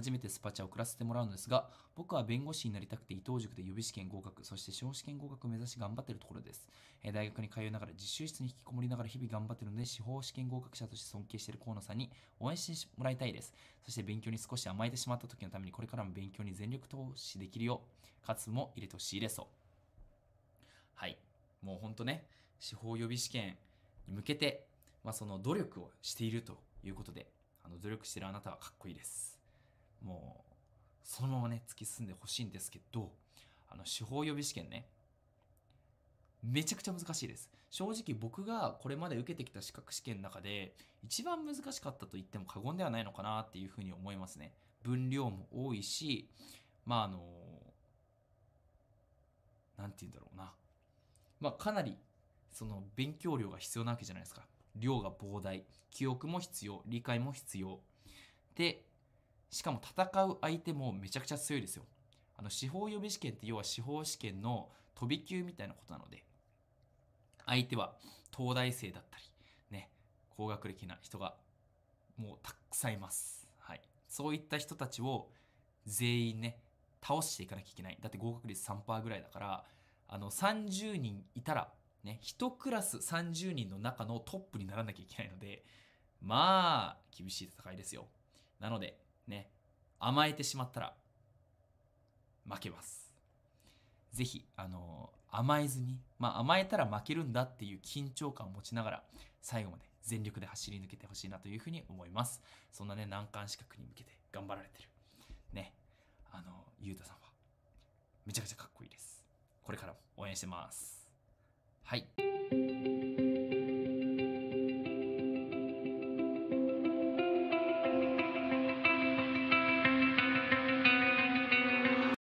初めてスパチャを送らせてもらうのですが、僕は弁護士になりたくて伊藤塾で予備試験合格、そして司法試験合格を目指し頑張っているところです。えー、大学に通いながら実習室に引きこもりながら日々頑張っているので、司法試験合格者として尊敬している河野さんに応援してもらいたいです。そして勉強に少し甘えてしまった時のために、これからも勉強に全力投資できるよう、かつも入れてほしいですと。はい。もうほんとね、司法予備試験に向けて、まあ、その努力をしているということで、あの努力してるあなたはかっこいいです。もう、そのままね、突き進んでほしいんですけど、あの、司法予備試験ね、めちゃくちゃ難しいです。正直僕がこれまで受けてきた資格試験の中で、一番難しかったと言っても過言ではないのかなっていうふうに思いますね。分量も多いし、まああの、なんて言うんだろうな。まあかなり、その勉強量が必要なわけじゃないですか。量が膨大。記憶も必要。理解も必要。で、しかも戦う相手もめちゃくちゃ強いですよ。あの、司法予備試験って要は司法試験の飛び級みたいなことなので、相手は東大生だったり、ね、高学歴な人がもうたくさんいます。はい。そういった人たちを全員ね、倒していかなきゃいけない。だって合格率3%ぐらいだから、あの、30人いたら、ね、1クラス30人の中のトップにならなきゃいけないので、まあ、厳しい戦いですよ。なので、ね、甘えてしまったら、負けます。ぜひ、あの甘えずに、まあ、甘えたら負けるんだっていう緊張感を持ちながら、最後まで全力で走り抜けてほしいなというふうに思います。そんなね、難関資格に向けて頑張られてる。ね、あの、ゆうたさんは、めちゃくちゃかっこいいです。これからも応援してます。はい。